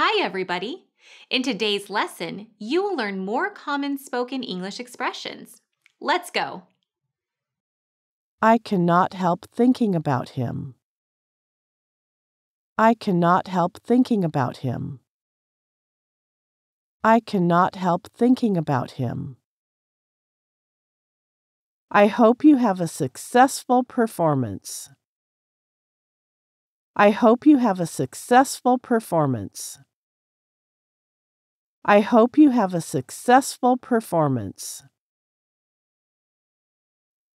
Hi, everybody! In today's lesson, you will learn more common spoken English expressions. Let's go! I cannot help thinking about him. I cannot help thinking about him. I cannot help thinking about him. I hope you have a successful performance. I hope you have a successful performance. I hope you have a successful performance.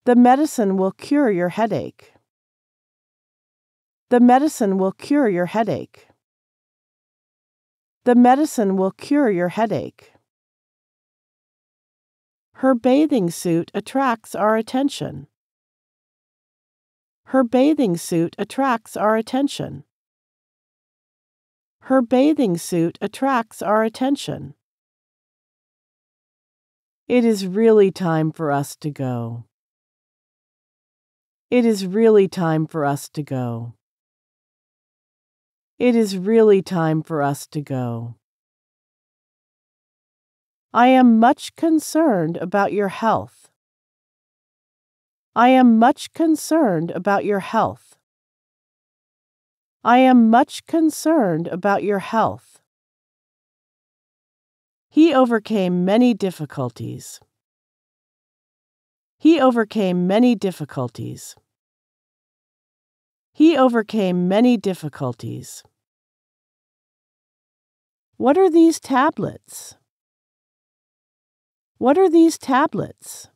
The medicine will cure your headache. The medicine will cure your headache. The medicine will cure your headache. Her bathing suit attracts our attention. Her bathing suit attracts our attention. Her bathing suit attracts our attention. It is really time for us to go. It is really time for us to go. It is really time for us to go. I am much concerned about your health. I am much concerned about your health. I am much concerned about your health. He overcame many difficulties. He overcame many difficulties. He overcame many difficulties. What are these tablets? What are these tablets?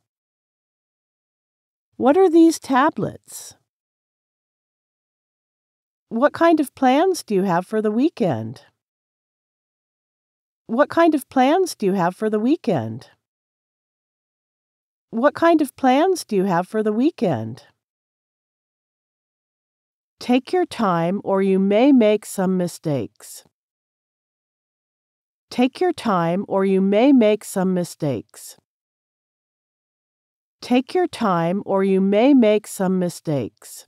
What are these tablets? What kind of plans do you have for the weekend? What kind of plans do you have for the weekend? What kind of plans do you have for the weekend? Take your time or you may make some mistakes. Take your time or you may make some mistakes. Take your time or you may make some mistakes.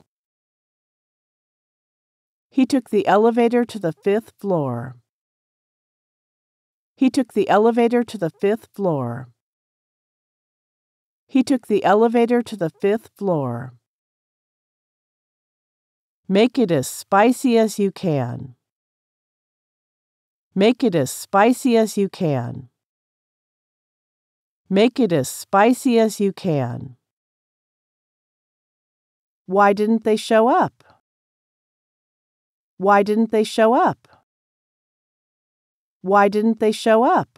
He took the elevator to the fifth floor. He took the elevator to the fifth floor. He took the elevator to the fifth floor. Make it as spicy as you can. Make it as spicy as you can. Make it as spicy as you can. Why didn't they show up? Why didn't they show up? Why didn't they show up?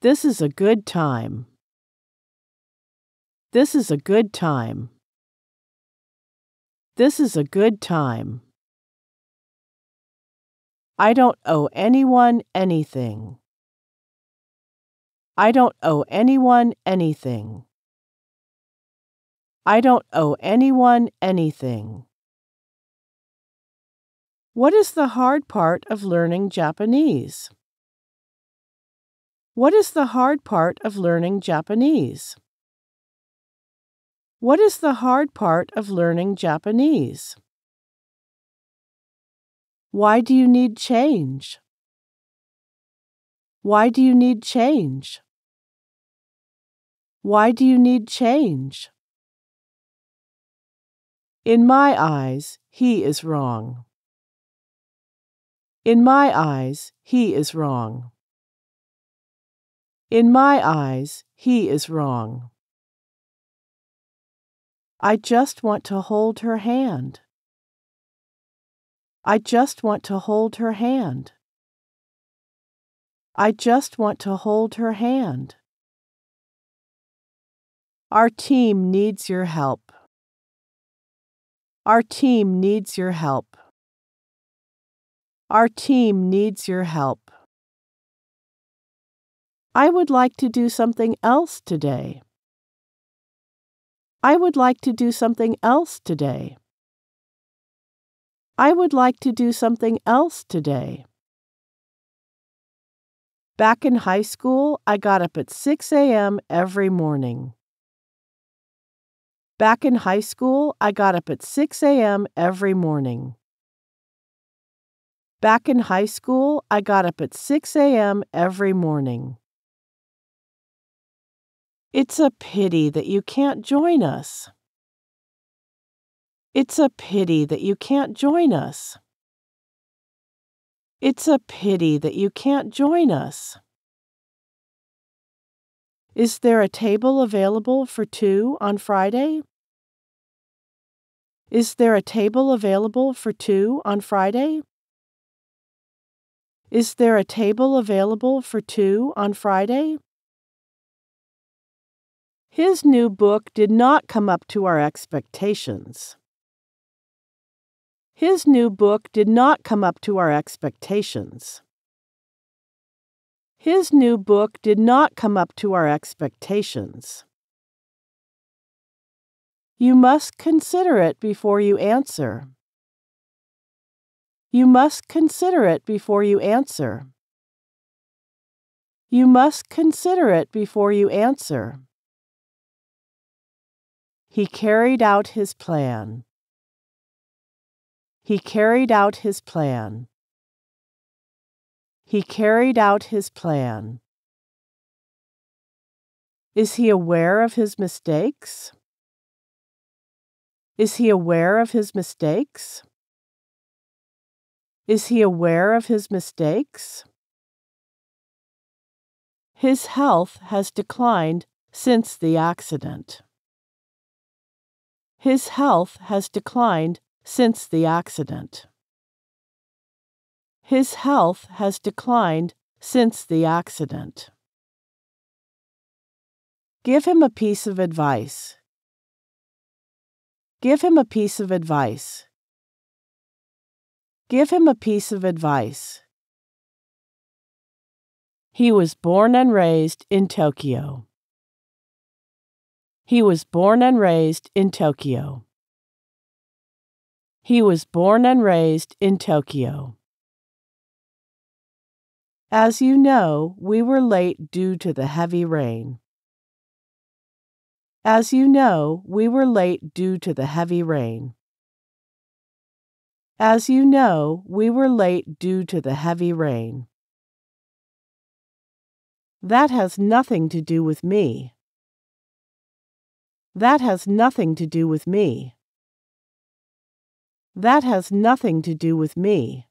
This is a good time. This is a good time. This is a good time. I don't owe anyone anything. I don't owe anyone anything. I don't owe anyone anything. What is the hard part of learning Japanese? What is the hard part of learning Japanese? What is the hard part of learning Japanese? Why do you need change? Why do you need change? Why do you need change? In my eyes, he is wrong. In my eyes, he is wrong. In my eyes, he is wrong. I just want to hold her hand. I just want to hold her hand. I just want to hold her hand. Our team needs your help. Our team needs your help. Our team needs your help. I would like to do something else today. I would like to do something else today. I would like to do something else today. Back in high school, I got up at 6 a.m. every morning. Back in high school, I got up at 6 a.m. every morning. Back in high school, I got up at 6 a.m. every morning. It's a pity that you can't join us. It's a pity that you can't join us. It's a pity that you can't join us. Is there a table available for two on Friday? Is there a table available for two on Friday? Is there a table available for two on Friday? His new book did not come up to our expectations. His new book did not come up to our expectations. His new book did not come up to our expectations. You must consider it before you answer. You must consider it before you answer. You must consider it before you answer. He carried out his plan. He carried out his plan. He carried out his plan. Is he aware of his mistakes? Is he aware of his mistakes? Is he aware of his mistakes? His health has declined since the accident. His health has declined since the accident. His health has declined since the accident. Give him a piece of advice. Give him a piece of advice. Give him a piece of advice. He was born and raised in Tokyo. He was born and raised in Tokyo. He was born and raised in Tokyo. As you know, we were late due to the heavy rain. As you know, we were late due to the heavy rain. As you know, we were late due to the heavy rain. That has nothing to do with me. That has nothing to do with me. That has nothing to do with me.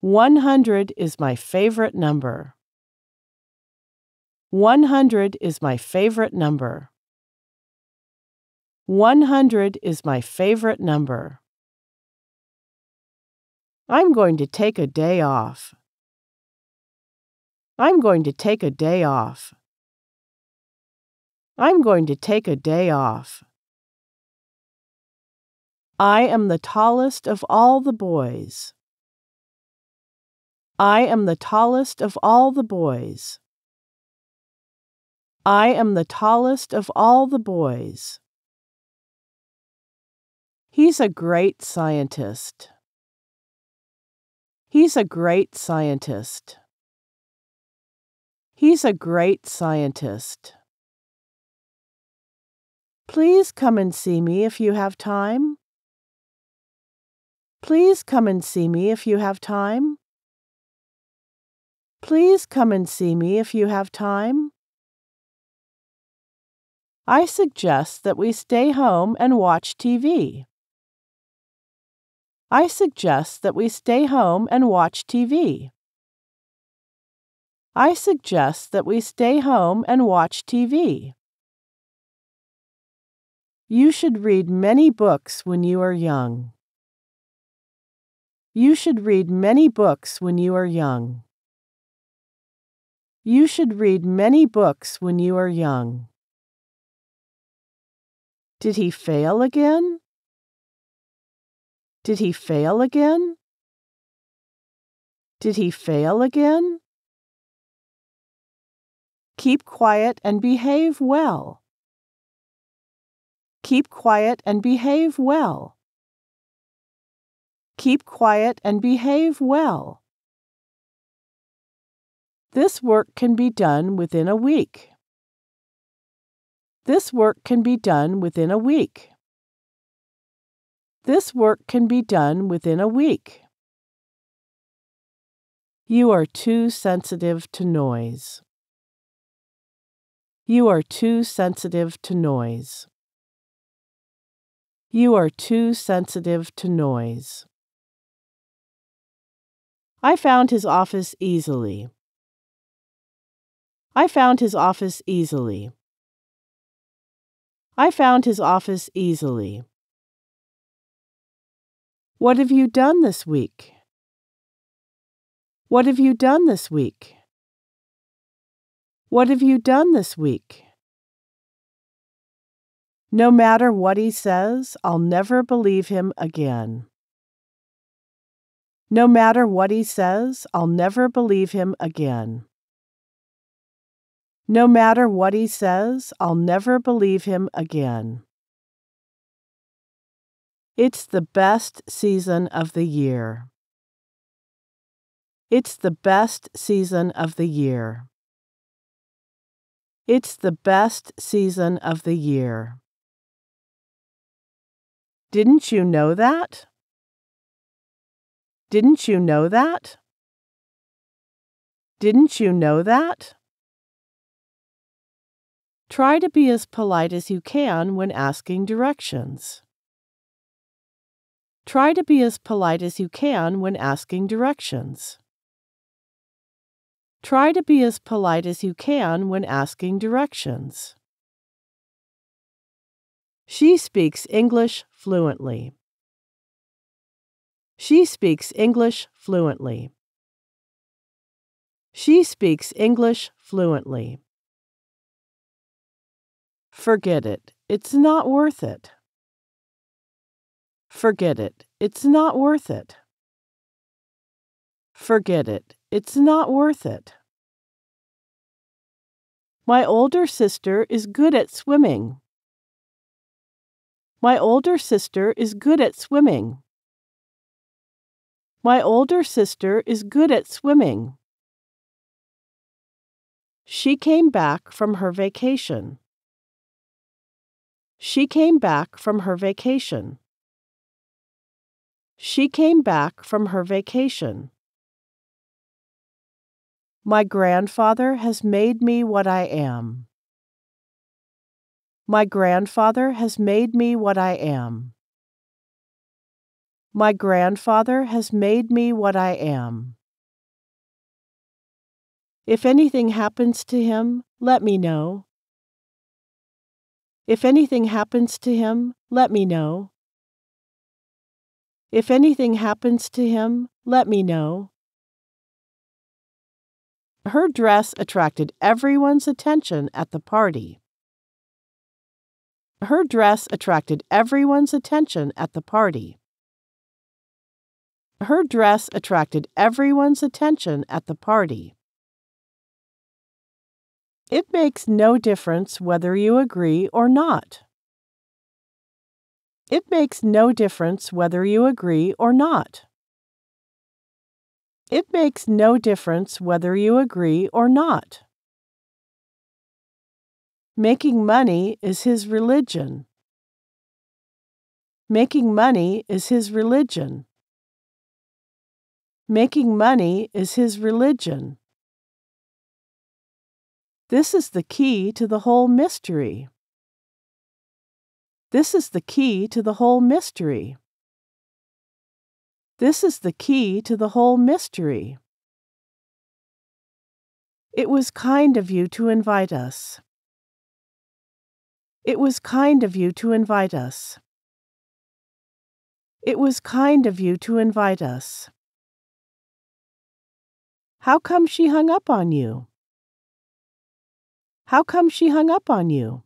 100 is my favorite number. 100 is my favorite number. 100 is my favorite number. I'm going to take a day off. I'm going to take a day off. I'm going to take a day off. I am the tallest of all the boys. I am the tallest of all the boys. I am the tallest of all the boys. He's a great scientist. He's a great scientist. He's a great scientist. Please come and see me if you have time. Please come and see me if you have time. Please come and see me if you have time. I suggest that we stay home and watch TV. I suggest that we stay home and watch TV. I suggest that we stay home and watch TV. You should read many books when you are young. You should read many books when you are young. You should read many books when you are young. Did he fail again? Did he fail again? Did he fail again? Keep quiet and behave well. Keep quiet and behave well. Keep quiet and behave well. This work can be done within a week. This work can be done within a week. This work can be done within a week. You are too sensitive to noise. You are too sensitive to noise. You are too sensitive to noise. I found his office easily. I found his office easily. I found his office easily. What have you done this week? What have you done this week? What have you done this week? No matter what he says, I'll never believe him again. No matter what he says, I'll never believe him again. No matter what he says, I'll never believe him again. It's the best season of the year. It's the best season of the year. It's the best season of the year. Didn't you know that? Didn't you know that? Didn't you know that? Try to be as polite as you can when asking directions. Try to be as polite as you can when asking directions. Try to be as polite as you can when asking directions. She speaks English fluently. She speaks English fluently. She speaks English fluently. Forget it. It's not worth it. Forget it. It's not worth it. Forget it. It's not worth it. My older sister is good at swimming. My older sister is good at swimming. My older sister is good at swimming. She came back from her vacation. She came back from her vacation. She came back from her vacation. My grandfather has made me what I am. My grandfather has made me what I am. My grandfather has made me what I am. If anything happens to him, let me know. If anything happens to him, let me know. If anything happens to him, let me know. Her dress attracted everyone's attention at the party. Her dress attracted everyone's attention at the party. Her dress attracted everyone's attention at the party. It makes no difference whether you agree or not. It makes no difference whether you agree or not. It makes no difference whether you agree or not. Making money is his religion. Making money is his religion. Making money is his religion. This is the key to the whole mystery. This is the key to the whole mystery. This is the key to the whole mystery. It was kind of you to invite us. It was kind of you to invite us. It was kind of you to invite us. How come she hung up on you? How come she hung up on you?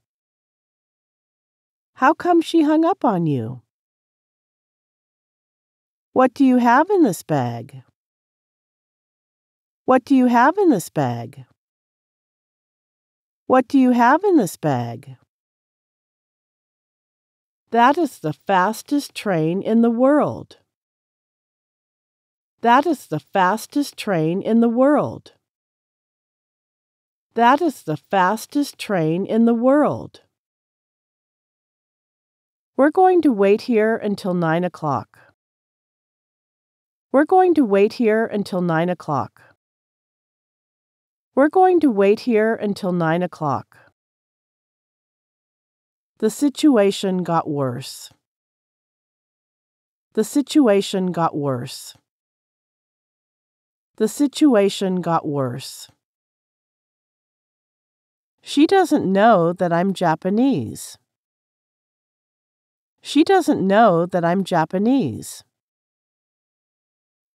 How come she hung up on you? What do you have in this bag? What do you have in this bag? What do you have in this bag? That is the fastest train in the world. That is the fastest train in the world. That is the fastest train in the world. We're going to wait here until 9 o'clock. We're going to wait here until 9 o'clock. We're going to wait here until 9 o'clock. The situation got worse. The situation got worse. The situation got worse. She doesn't know that I'm Japanese. She doesn't know that I'm Japanese.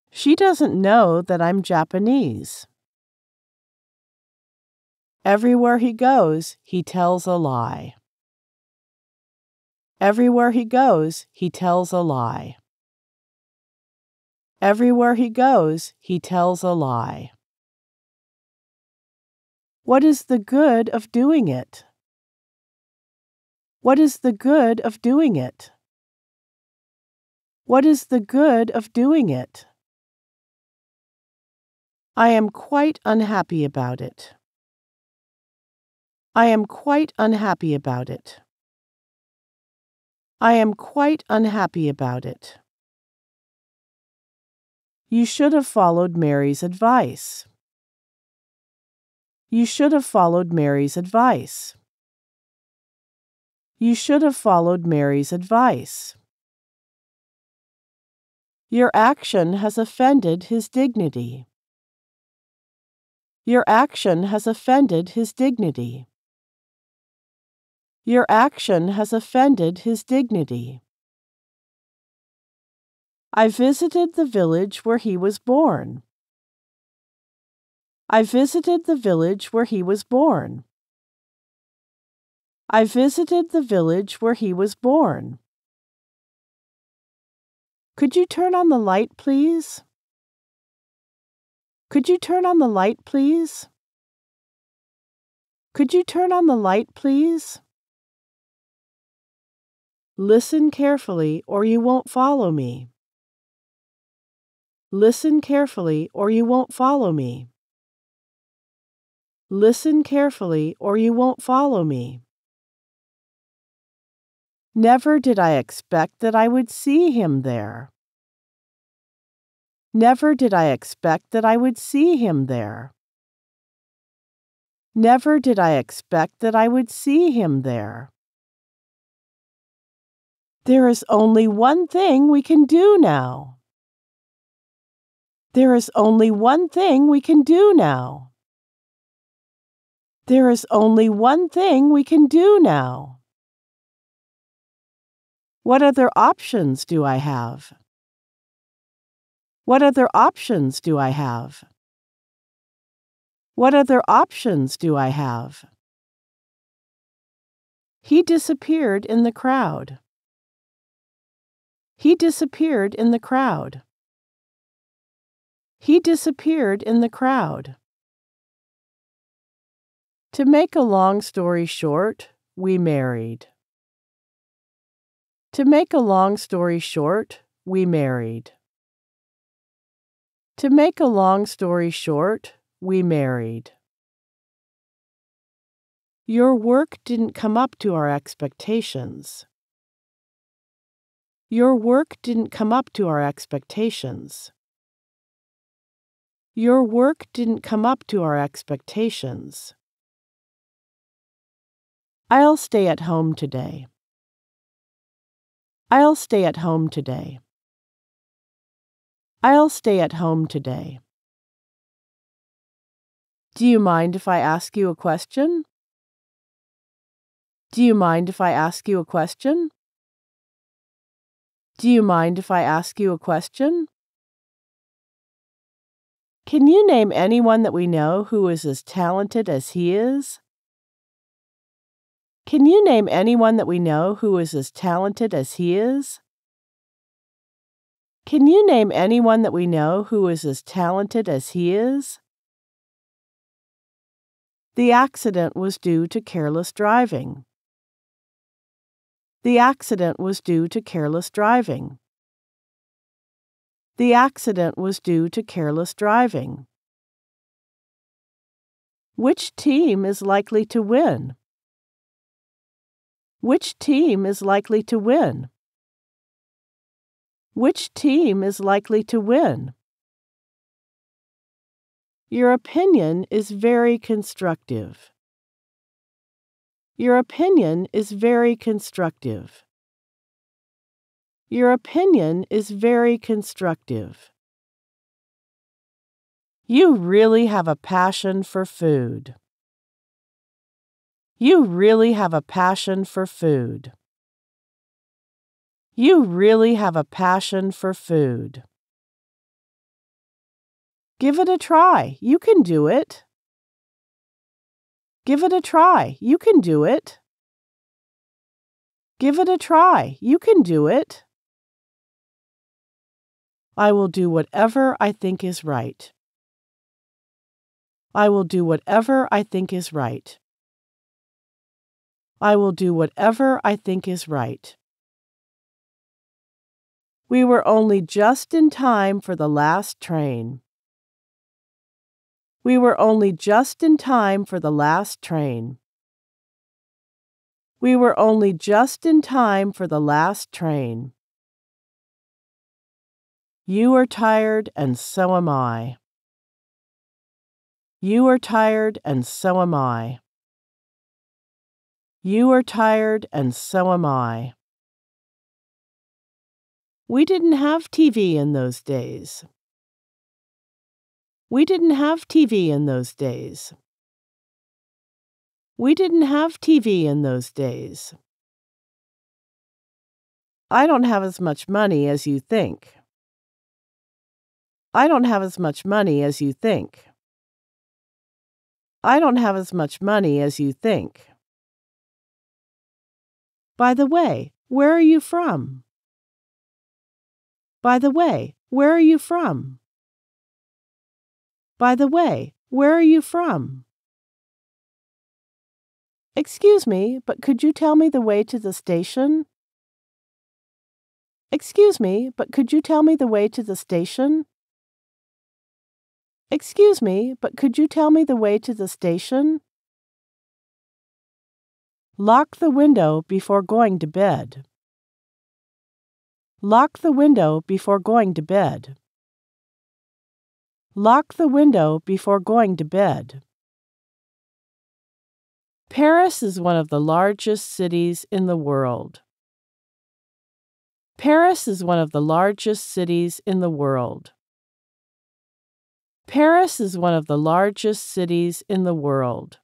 She doesn't know that I'm Japanese. Everywhere he goes, he tells a lie. Everywhere he goes, he tells a lie. Everywhere he goes, he tells a lie. What is the good of doing it? What is the good of doing it? What is the good of doing it? I am quite unhappy about it. I am quite unhappy about it. I am quite unhappy about it. You should have followed Mary's advice. You should have followed Mary's advice. You should have followed Mary's advice. Your action has offended his dignity. Your action has offended his dignity. Your action has offended his dignity. I visited the village where he was born. I visited the village where he was born. I visited the village where he was born. Could you turn on the light, please? Could you turn on the light, please? Could you turn on the light, please? Listen carefully or you won't follow me. Listen carefully or you won't follow me. Listen carefully or you won't follow me. Never did I expect that I would see him there. Never did I expect that I would see him there. Never did I expect that I would see him there. There is only one thing we can do now. There is only one thing we can do now. There is only one thing we can do now. What other options do I have? What other options do I have? What other options do I have? He disappeared in the crowd. He disappeared in the crowd. He disappeared in the crowd. To make a long story short, we married. To make a long story short, we married. To make a long story short, we married. Your work didn't come up to our expectations. Your work didn't come up to our expectations. Your work didn't come up to our expectations. I'll stay at home today. I'll stay at home today. I'll stay at home today. Do you mind if I ask you a question? Do you mind if I ask you a question? Do you mind if I ask you a question? Can you name anyone that we know who is as talented as he is? Can you name anyone that we know who is as talented as he is? Can you name anyone that we know who is as talented as he is? The accident was due to careless driving. The accident was due to careless driving. The accident was due to careless driving. Which team is likely to win? Which team is likely to win? Which team is likely to win? Your opinion is very constructive. Your opinion is very constructive. Your opinion is very constructive. You really have a passion for food. You really have a passion for food. You really have a passion for food. Give it a try. You can do it. Give it a try. You can do it. Give it a try. You can do it. I will do whatever I think is right. I will do whatever I think is right. I will do whatever I think is right. We were only just in time for the last train. We were only just in time for the last train. We were only just in time for the last train. You are tired and so am I. You are tired and so am I. You are tired, and so am I. We didn't have TV in those days. We didn't have TV in those days. We didn't have TV in those days. I don't have as much money as you think. I don't have as much money as you think. I don't have as much money as you think. By the way, where are you from? By the way, where are you from? By the way, where are you from? Excuse me, but could you tell me the way to the station? Excuse me, but could you tell me the way to the station? Excuse me, but could you tell me the way to the station? Lock the window before going to bed. Lock the window before going to bed. Lock the window before going to bed. Paris is one of the largest cities in the world. Paris is one of the largest cities in the world. Paris is one of the largest cities in the world.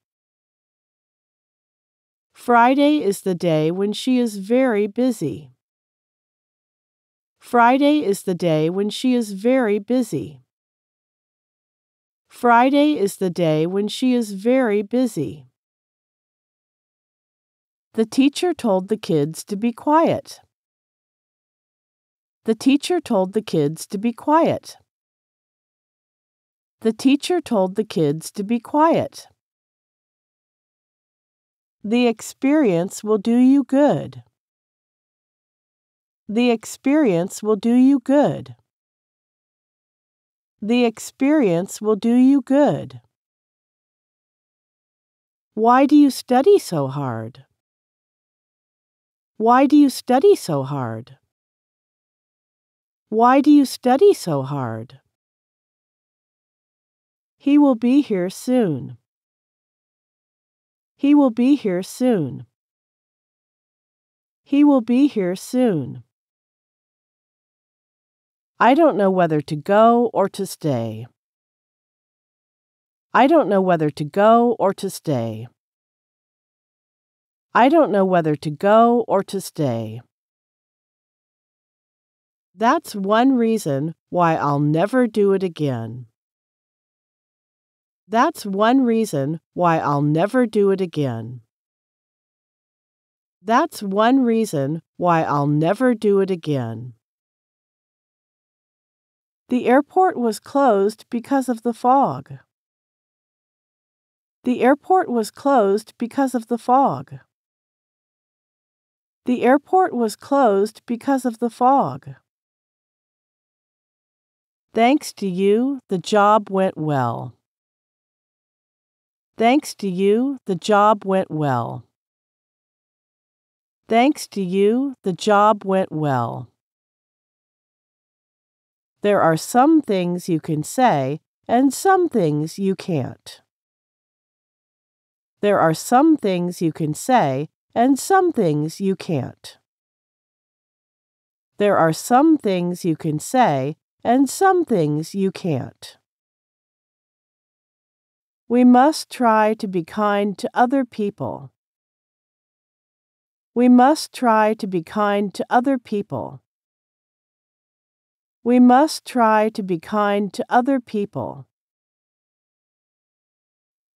Friday is the day when she is very busy. Friday is the day when she is very busy. Friday is the day when she is very busy. The teacher told the kids to be quiet. The teacher told the kids to be quiet. The teacher told the kids to be quiet. The experience will do you good. The experience will do you good. The experience will do you good. Why do you study so hard? Why do you study so hard? Why do you study so hard? He will be here soon. He will be here soon. He will be here soon. I don't know whether to go or to stay. I don't know whether to go or to stay. I don't know whether to go or to stay. That's one reason why I'll never do it again. That's one reason why I'll never do it again. That's one reason why I'll never do it again. The airport was closed because of the fog. The airport was closed because of the fog. The airport was closed because of the fog. Thanks to you, the job went well. Thanks to you, the job went well. Thanks to you, the job went well. There are some things you can say and some things you can't. There are some things you can say and some things you can't. There are some things you can say and some things you can't. We must try to be kind to other people. We must try to be kind to other people. We must try to be kind to other people.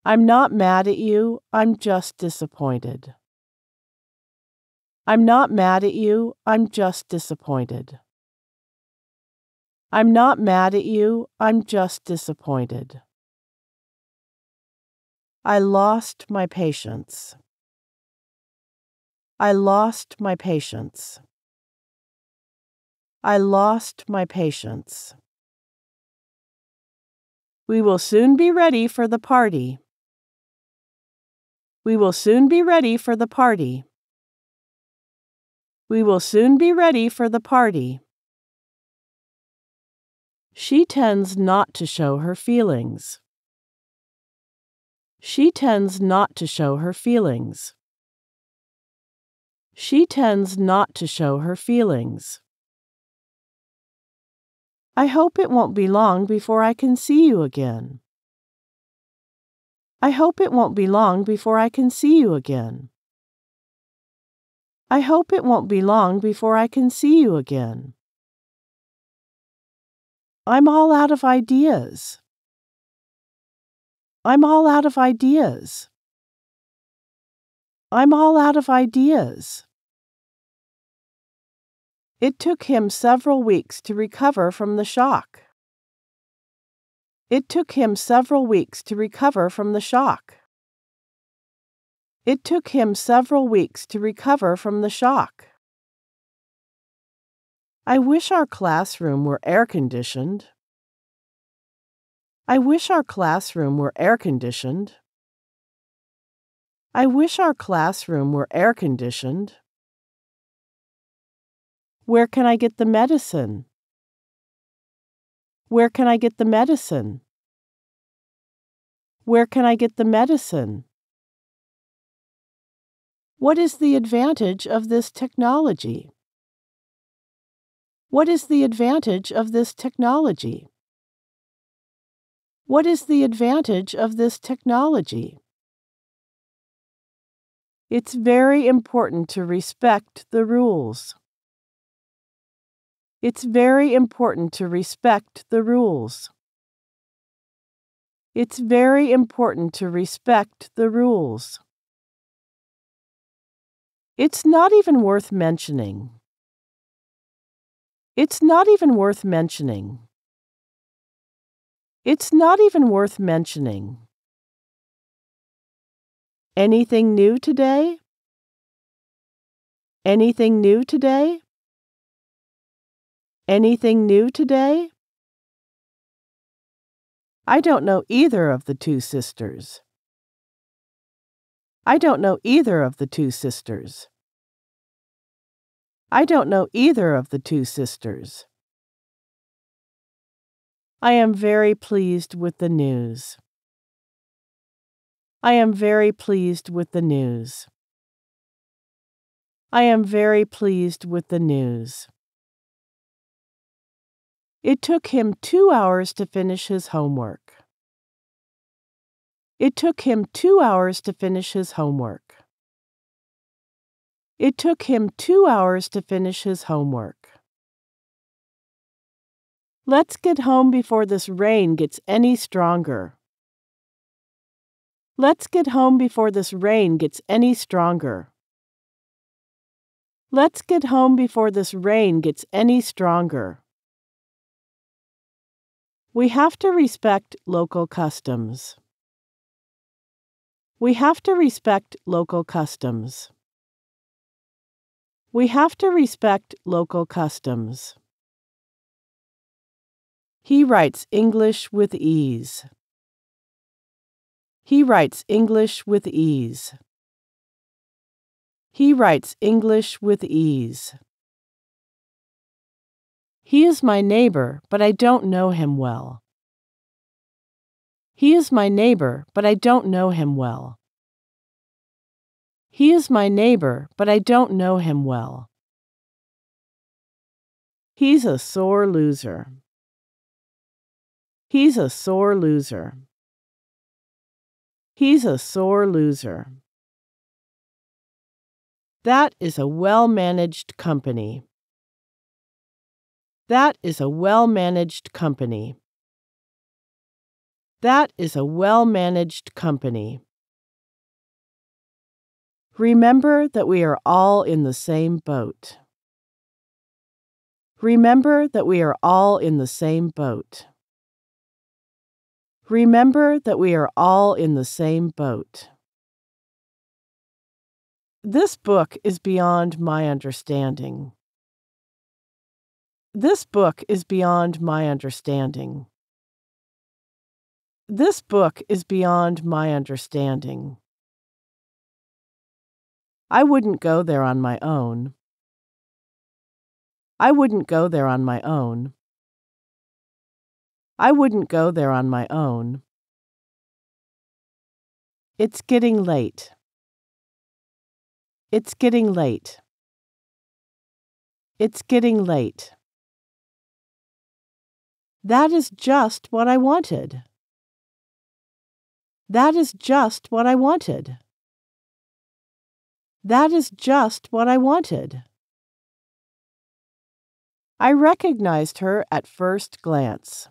I'm not mad at you, I'm just disappointed. I'm not mad at you, I'm just disappointed. I'm not mad at you, I'm just disappointed. I lost my patience. I lost my patience. I lost my patience. We will soon be ready for the party. We will soon be ready for the party. We will soon be ready for the party. She tends not to show her feelings. She tends not to show her feelings. She tends not to show her feelings. I hope it won't be long before I can see you again. I hope it won't be long before I can see you again. I hope it won't be long before I can see you again. I'm all out of ideas. I'm all out of ideas. I'm all out of ideas. It took him several weeks to recover from the shock. It took him several weeks to recover from the shock. It took him several weeks to recover from the shock. I wish our classroom were air conditioned. I wish our classroom were air conditioned. I wish our classroom were air conditioned. Where can I get the medicine? Where can I get the medicine? Where can I get the medicine? What is the advantage of this technology? What is the advantage of this technology? What is the advantage of this technology? It's very important to respect the rules. It's very important to respect the rules. It's very important to respect the rules. It's not even worth mentioning. It's not even worth mentioning. It's not even worth mentioning. Anything new today? Anything new today? Anything new today? I don't know either of the two sisters. I don't know either of the two sisters. I don't know either of the two sisters. I am very pleased with the news. I am very pleased with the news. I am very pleased with the news. It took him two hours to finish his homework. It took him two hours to finish his homework. It took him two hours to finish his homework. Let's get home before this rain gets any stronger. Let's get home before this rain gets any stronger. Let's get home before this rain gets any stronger. We have to respect local customs. We have to respect local customs. We have to respect local customs. He writes English with ease. He writes English with ease. He writes English with ease. He is my neighbor, but I don't know him well. He is my neighbor, but I don't know him well. He is my neighbor, but I don't know him well. He's a sore loser. He's a sore loser. He's a sore loser. That is a well managed company. That is a well managed company. That is a well managed company. Remember that we are all in the same boat. Remember that we are all in the same boat. Remember that we are all in the same boat. This book is beyond my understanding. This book is beyond my understanding. This book is beyond my understanding. I wouldn't go there on my own. I wouldn't go there on my own. I wouldn't go there on my own. It's getting late. It's getting late. It's getting late. That is just what I wanted. That is just what I wanted. That is just what I wanted. I recognized her at first glance.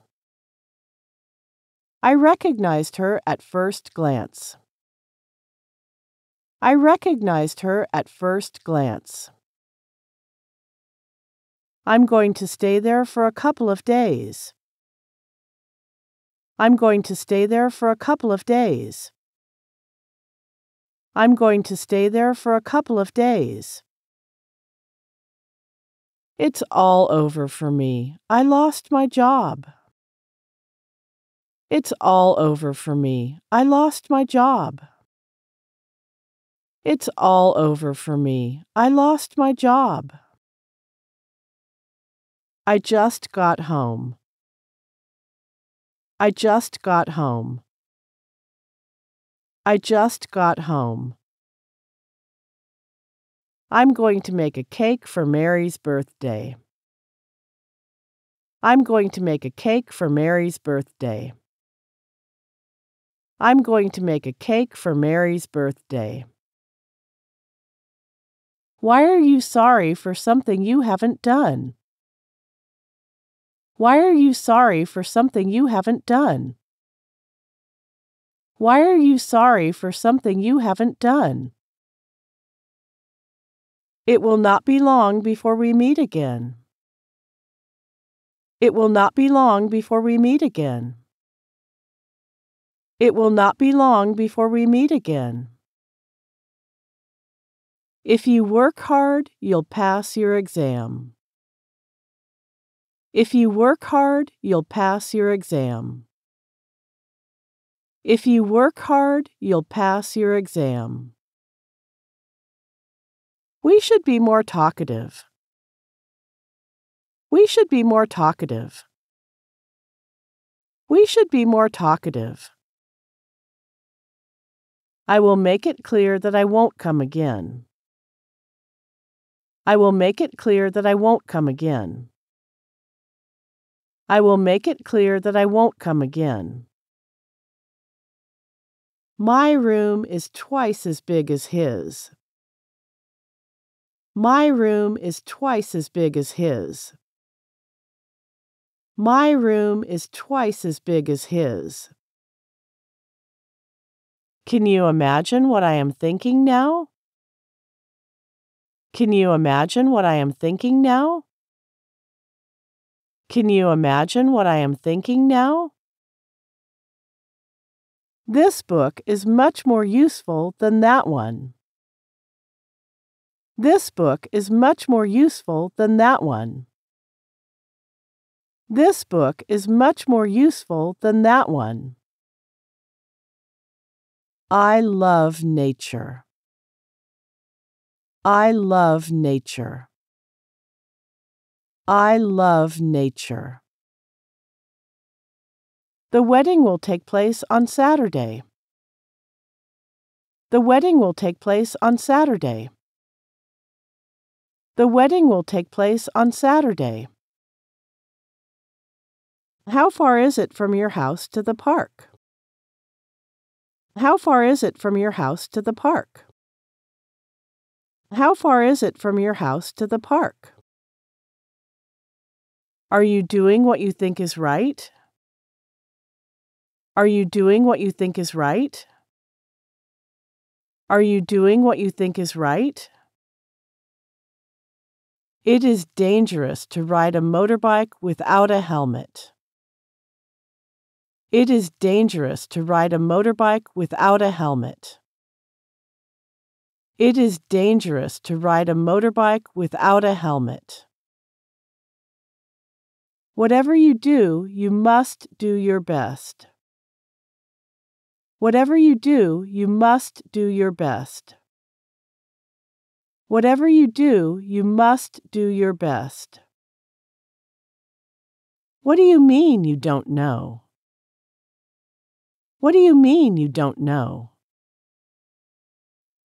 I recognized her at first glance. I recognized her at first glance. I'm going to stay there for a couple of days. I'm going to stay there for a couple of days. I'm going to stay there for a couple of days. It's all over for me. I lost my job. It's all over for me. I lost my job. It's all over for me. I lost my job. I just got home. I just got home. I just got home. I'm going to make a cake for Mary's birthday. I'm going to make a cake for Mary's birthday. I'm going to make a cake for Mary's birthday. Why are you sorry for something you haven't done? Why are you sorry for something you haven't done? Why are you sorry for something you haven't done? It will not be long before we meet again. It will not be long before we meet again. It will not be long before we meet again. If you work hard, you'll pass your exam. If you work hard, you'll pass your exam. If you work hard, you'll pass your exam. We should be more talkative. We should be more talkative. We should be more talkative. I will make it clear that I won't come again. I will make it clear that I won't come again. I will make it clear that I won't come again. My room is twice as big as his. My room is twice as big as his. My room is twice as big as his. Can you imagine what I am thinking now? Can you imagine what I am thinking now? Can you imagine what I am thinking now? This book is much more useful than that one. This book is much more useful than that one. This book is much more useful than that one. I love nature. I love nature. I love nature. The wedding will take place on Saturday. The wedding will take place on Saturday. The wedding will take place on Saturday. How far is it from your house to the park? How far is it from your house to the park? How far is it from your house to the park? Are you doing what you think is right? Are you doing what you think is right? Are you doing what you think is right? It is dangerous to ride a motorbike without a helmet. It is dangerous to ride a motorbike without a helmet. It is dangerous to ride a motorbike without a helmet. Whatever you do, you must do your best. Whatever you do, you must do your best. Whatever you do, you must do your best. What do you mean you don't know? What do you mean you don't know?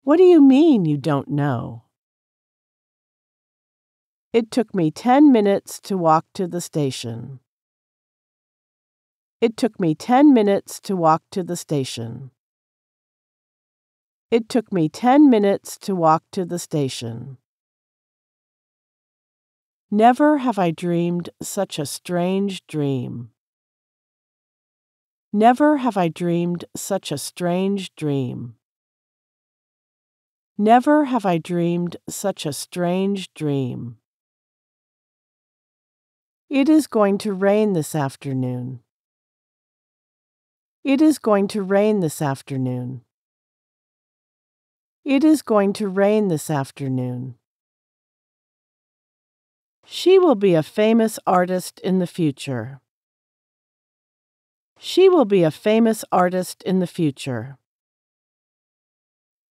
What do you mean you don't know? It took me 10 minutes to walk to the station. It took me 10 minutes to walk to the station. It took me 10 minutes to walk to the station. Never have I dreamed such a strange dream. Never have I dreamed such a strange dream. Never have I dreamed such a strange dream. It is going to rain this afternoon. It is going to rain this afternoon. It is going to rain this afternoon. She will be a famous artist in the future. She will be a famous artist in the future.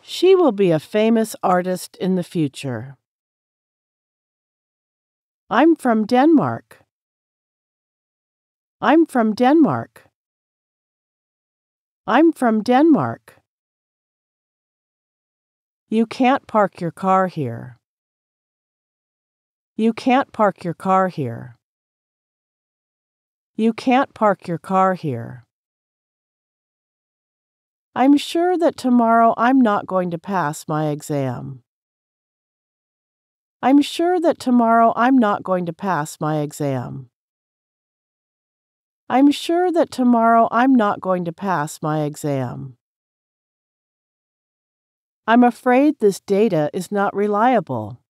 She will be a famous artist in the future. I'm from Denmark. I'm from Denmark. I'm from Denmark. You can't park your car here. You can't park your car here. You can't park your car here. I'm sure that tomorrow I'm not going to pass my exam. I'm sure that tomorrow I'm not going to pass my exam. I'm sure that tomorrow I'm not going to pass my exam. I'm afraid this data is not reliable.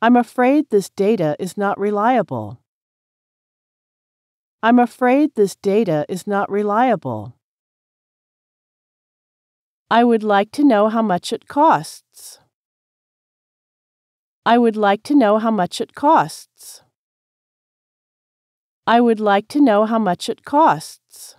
I'm afraid this data is not reliable. I'm afraid this data is not reliable. I would like to know how much it costs. I would like to know how much it costs. I would like to know how much it costs.